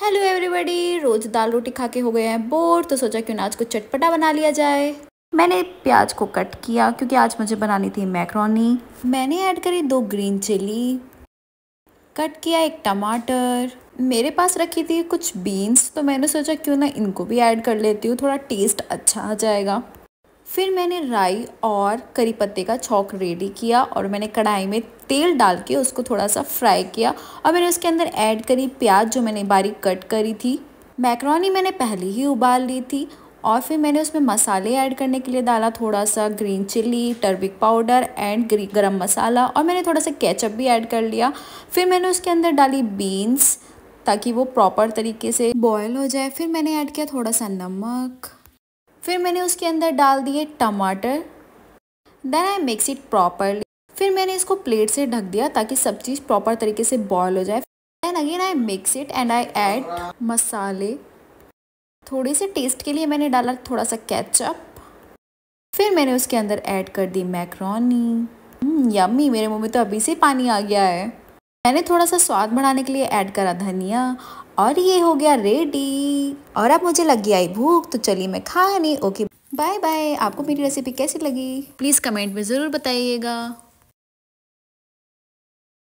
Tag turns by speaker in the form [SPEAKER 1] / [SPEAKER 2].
[SPEAKER 1] hello everybody रोज़ दाल रोटी खा के हो गए हैं बोर तो सोचा क्यों ना आज कुछ चटपटा बना लिया जाए मैंने प्याज को कट किया क्योंकि आज मुझे बनानी थी मैक्रोनी मैंने ऐड करी दो ग्रीन चिली कट किया एक टमाटर मेरे पास रखी थी कुछ बीन्स तो मैंने सोचा क्यों ना इनको भी ऐड कर लेती हूँ थोड़ा टेस्ट अच्छा आ जाएगा फिर मैंने राई और करी पत्ते का छौक रेडी किया और मैंने कढ़ाई में तेल डाल के उसको थोड़ा सा फ्राई किया और मैंने उसके अंदर ऐड करी प्याज जो मैंने बारीक कट करी थी मैक्रोनी मैंने पहले ही उबाल ली थी और फिर मैंने उसमें मसाले ऐड करने के लिए डाला थोड़ा सा green chilli turmeric powder and garam masala और मैंने थोड़ा सा केचप भी ऐड कर लिया फिर मैंने उसके अंदर डाली बीन्स ताकि वो प्रॉपर तरीके से बॉयल हो जाए फिर मैंने ऐड किया थोड़ा सा नमक फिर मैंने उसके अंदर डाल दिए टमाटर then I mix it properly फिर मैंने इसको प्लेट से ढक दिया ताकि सब चीज़ प्रॉपर तरीके से बॉयल हो जाए then again I mix it and I add मसाले थोड़े से टेस्ट के लिए मैंने डाला थोड़ा सा कैचअप फिर मैंने उसके अंदर ऐड कर दी मैक्रोनी यम्मी hmm, मेरे मुंह में तो अभी से पानी आ गया है मैंने थोड़ा सा स्वाद बढ़ाने के लिए ऐड करा धनिया और ये हो गया रेडी और अब मुझे लग गया भूख तो चलिए मैं खा नहीं ओके बाय बाय आपको मेरी रेसिपी कैसी लगी प्लीज़ कमेंट में ज़रूर बताइएगा